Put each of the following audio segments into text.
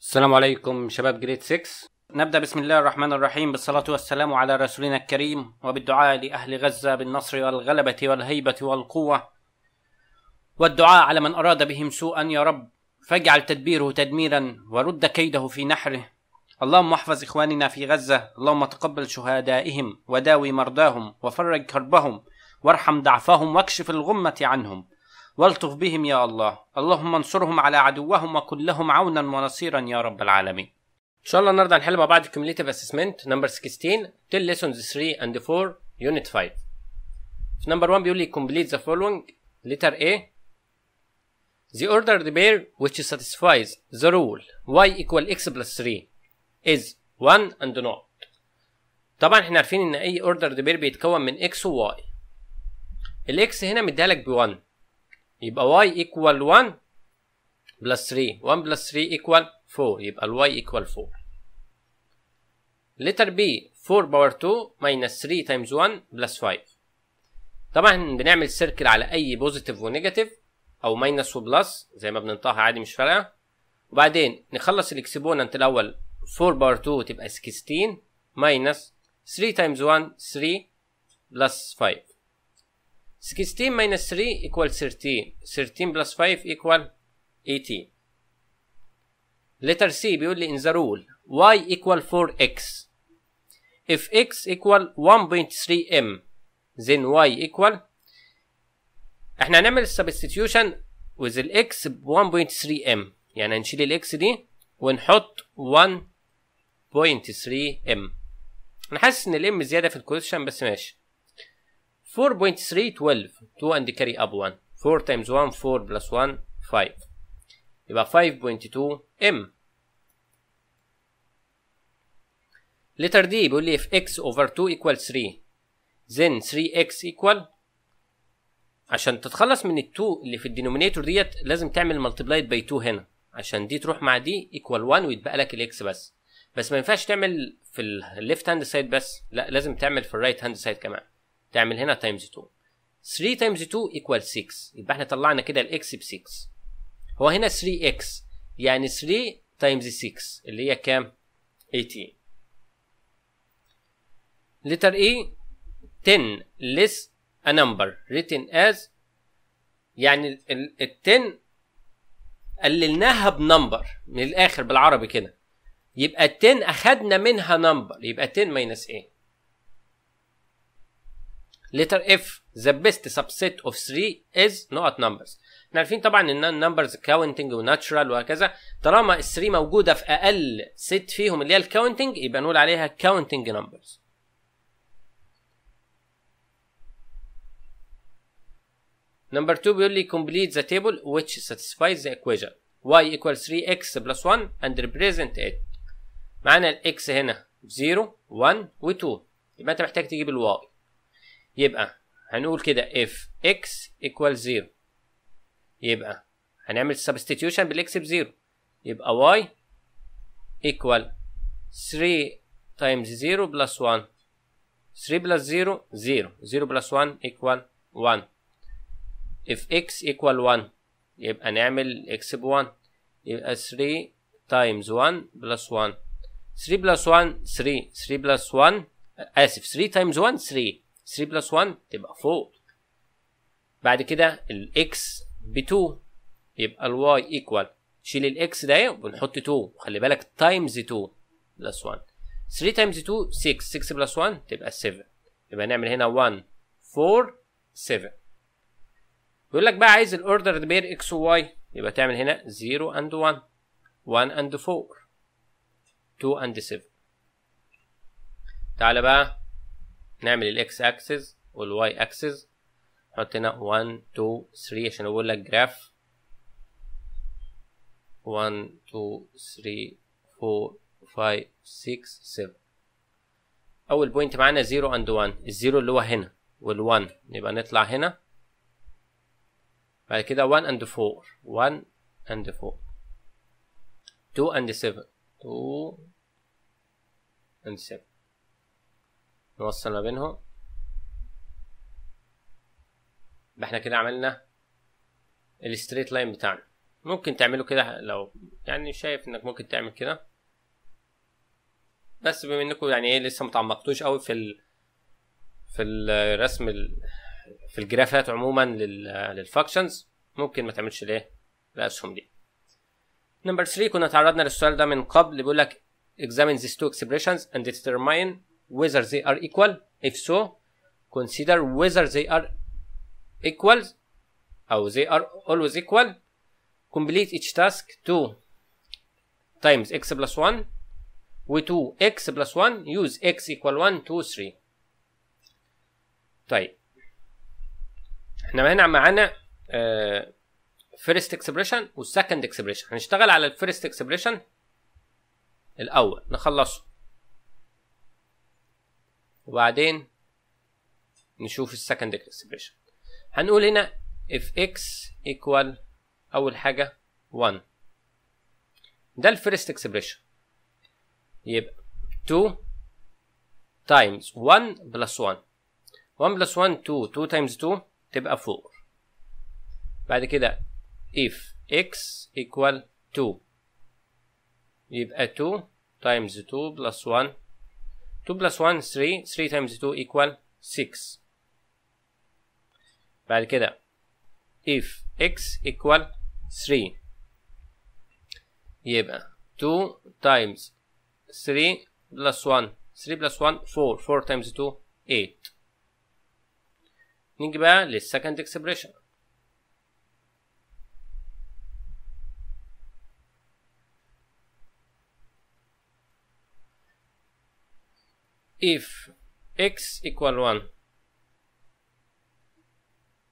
السلام عليكم شباب جريد 6 نبدأ بسم الله الرحمن الرحيم بالصلاة والسلام على رسولنا الكريم وبالدعاء لأهل غزة بالنصر والغلبة والهيبة والقوة والدعاء على من أراد بهم سوءا يا رب فاجعل تدبيره تدميرا ورد كيده في نحره اللهم احفظ إخواننا في غزة اللهم تقبل شهدائهم وداوي مرضاهم وفرج كربهم وارحم ضعفهم واكشف الغمة عنهم والطف بهم يا الله اللهم انصرهم على عدوهم وكن لهم عونا ونصيرا يا رب العالمين ان شاء الله النهارده هنحل مع بعض كومليتيف اسسمنت نمبر 16 تيل ليسونز 3 اند 4 يونت 5 في نمبر 1 بيقول لي كومبليت ذا فولوينج ليتر A The order there which satisfies the rule y equal x plus 3 is 1 and not طبعا احنا عارفين ان اي order there بيتكون من x و y الاكس هنا مديها لك ب 1 يبقى y equal 1 plus 3 1 plus 3 equal 4 يبقى y equal 4 letter B 4 power 2 minus 3 times 1 plus 5 طبعا بنعمل سيركل على اي و ونيجاتيف او و وبلس زي ما بننطقها عادي مش فارقه وبعدين نخلص الاكسبوننت الاول 4 power 2 تبقى 16 minus 3 times 1 3 plus 5 16 minus 3 equal 13 13 plus 5 equal 18 letter C بيقول لي in the rule y equal 4x if x equal 1.3 m then y equal احنا هنعمل substitution with the x 1.3 m يعني هنشيل x دي ونحط 1.3 m انا حاسس ان m زياده في الكوليشن بس ماشي 4.3 12 2 and carry up 1 4 times 1 4 plus 1 5 يبقى 5.2 m letter D بيقول لي if x over 2 equal 3 then 3x equal عشان تتخلص من ال 2 اللي في الدينومينيتور ديت لازم تعمل multiplied by 2 هنا عشان دي تروح مع دي equal 1 ويتبقى لك ال x بس بس ما ينفعش تعمل في ال left hand side بس لا لازم تعمل في ال right hand side كمان تعمل هنا تايمز 2 3 تايمز 2 ايكوال 6 يبقى احنا طلعنا كده الاكس ب 6 هو هنا 3 اكس يعني 3 تايمز 6 اللي هي كام 18 لتر اي 10 less a number written as يعني ال 10 قللناها بنمبر من الاخر بالعربي كده يبقى 10 اخدنا منها نمبر يبقى 10 ماينس ايه letter F the best subset of 3 is not numbers احنا عارفين طبعا ان counting و وناتشرال وهكذا طالما ال 3 موجوده في اقل ست فيهم اللي هي الكاونتنج يبقى نقول عليها counting numbers نمبر 2 بيقول لي complete the table which satisfies the equation y equals 3x plus 1 and represent it معانا ال x هنا 0 1 و 2 يبقى انت محتاج تجيب الواي يبقى هنقول كده if x equals 0 يبقى هنعمل substitution بالاكس بزيرو يبقى y equal 3 times 0 plus 1 3 plus 0 0 0 plus 1 equal 1 if x equal 1 يبقى نعمل x ب 1 يبقى 3 times 1 plus 1 3 plus 1 3 3 plus 1 اسف 3 times 1 3 3 بلس 1 تبقى 4 بعد كده الاكس ب 2 يبقى الواي ايكوال شيل الاكس ده ونحط 2 خلي بالك تايمز 2 بلس 1 3 تايمز 2 6 6 بلس 1 تبقى 7 يبقى نعمل هنا 1 4 7 بيقول لك بقى عايز الاوردر بير اكس وواي يبقى تعمل هنا 0 اند 1 1 اند 4 2 اند 7 تعالى بقى نعمل الاكس اكسس والواي اكسس نحط هنا 1 2 3 عشان اقول لك جراف 1 2 3 4 5 6 7 اول بوينت معانا 0 اند 1 الزيرو اللي هو هنا وال1 يبقى نطلع هنا بعد كده 1 اند 4 1 اند 4 2 اند 7 2 اند 7 نوصل ما بينهم احنا كده عملنا الستريت لاين بتاعنا ممكن تعمله كده لو يعني شايف انك ممكن تعمل كده بس بما انكم يعني ايه لسه متعمقتوش قوي في ال... في الرسم ال... في الجرافات عموما لل... للفاكشنز ممكن ما تعملش ليه الاسهم دي نمبر 3 كنا تعرضنا للسؤال ده من قبل بيقول لك examine these two expressions and determine whether they are equal if so consider whether they are equal أو they are always equal complete each task 2 times x plus 1 و 2 x plus 1 use x equal 1 2 3 طيب احنا هنا معانا آه first expression second expression هنشتغل على الفيرست expression الاول نخلصه وبعدين نشوف السكند اكسبريشن هنقول هنا اف اكس ايكوال اول حاجه 1 ده الفيرست اكسبريشن يبقى 2 تايمز 1 بلس 1 1 بلس 1 2 2 تايمز 2 تبقى 4 بعد كده if x equal 2 يبقى 2 تايمز 2 بلس 1 2 بلس 1 3 3 تايمز 2 ايكوال 6 بعد كده if x equal 3 يبقى 2 times 3 plus 1 3 plus 1 4 4 times 2 8 نيجي بقى للسكند اكسبريشن if x equal 1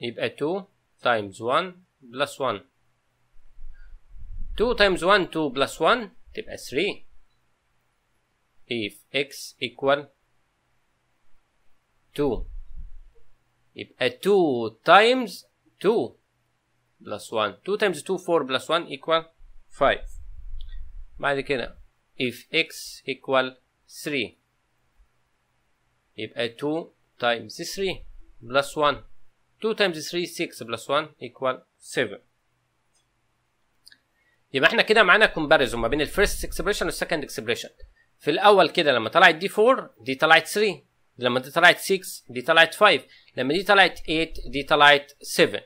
يبقى 2 times 1 plus 1 2 times 1 2 plus 1 تبقى 3 if x equal 2 يبقى 2 times 2 plus 1 2 times 2 4 plus 1 equal 5 بعد كده if x equal 3 يبقى 2 تايمز 3 بلس 1 2 تايمز 3 6 بلس 1 ايكوال 7 يبقى احنا كده معانا كومباريزون ما بين الفيرست اكسبريشن والسكند اكسبريشن في الاول كده لما طلعت دي 4 دي طلعت 3 لما دي طلعت 6 دي طلعت 5 لما دي طلعت 8 دي طلعت 7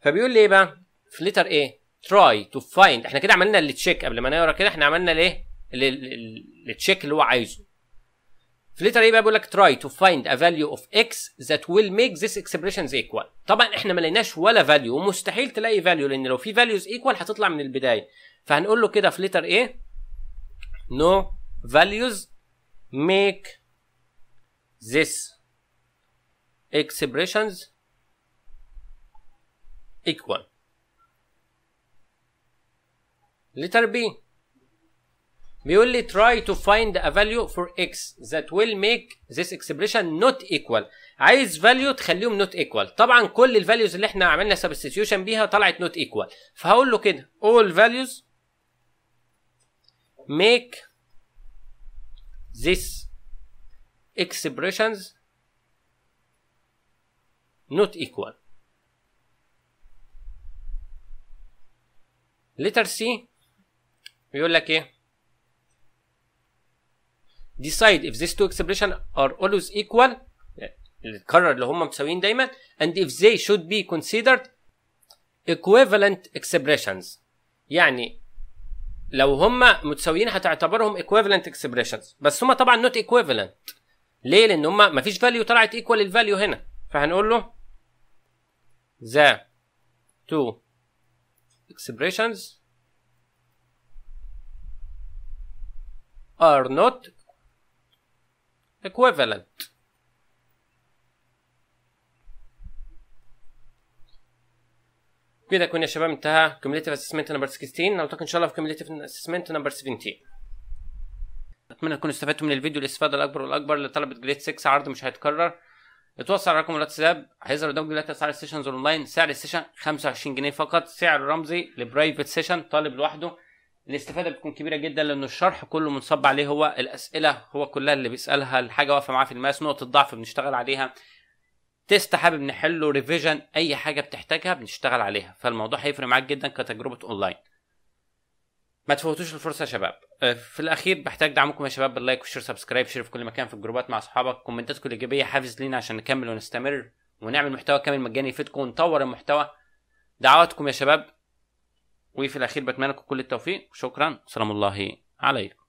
فبيقول لي ايه بقى في لتر ايه تراي تو فايند احنا كده عملنا التشيك قبل ما نقرا كده احنا عملنا الايه التشيك اللي هو عايزه في ليتر ايه بقى بيقول لك try to find a value of x that will make this expressions equal طبعا احنا ما لقيناش ولا value ومستحيل تلاقي value لان لو في values equal هتطلع من البدايه فهنقول له كده في ليتر ايه no values make this expressions equal letter B we only try to find a value for x that will make this expression not equal عايز value تخليهم not equal طبعا كل values اللي احنا عملنا substitution بيها طلعت not equal فهقول له كده all values make this expressions not equal letter C بيقول لك ايه decide if these two expressions are always equal الكرر اللي هم متساويين دايما and if they should be considered equivalent expressions يعني لو هم متساويين هتعتبرهم equivalent expressions بس هم طبعا not equivalent ليه لان هم مفيش value طلعت equal الفاليو هنا فهنقول له the two expressions are not equivalent كده كنا يا شباب انتهى cumulative assessment number 16 نلتقي ان شاء الله في cumulative assessment number 17 اتمنى تكونوا استفدتوا من الفيديو الاستفاده الاكبر والاكبر لطلبه جريد 6 عرض مش هيتكرر اتوصل رقم الواتساب هيظهر قدامك دلوقتي اسعار السيشنز اونلاين سعر السيشن 25 جنيه فقط سعر رمزي لبرايفت سيشن طالب لوحده الاستفاده بتكون كبيره جدا لان الشرح كله منصب عليه هو الاسئله هو كلها اللي بيسالها الحاجه واقفه معاه في الماس نقطه ضعف بنشتغل عليها تيست حابب نحله ريفيجن اي حاجه بتحتاجها بنشتغل عليها فالموضوع هيفرق معاك جدا كتجربه اونلاين ما تفوتوش الفرصه يا شباب آه، في الاخير بحتاج دعمكم يا شباب باللايك والشير سبسكرايب شير في كل مكان في الجروبات مع اصحابك كومنتاتكم الايجابيه حافز لينا عشان نكمل ونستمر ونعمل محتوى كامل مجاني يفيدكم ونطور المحتوى دعواتكم يا شباب وفي الاخير بتمنى لكم كل التوفيق وشكرا سلام الله عليكم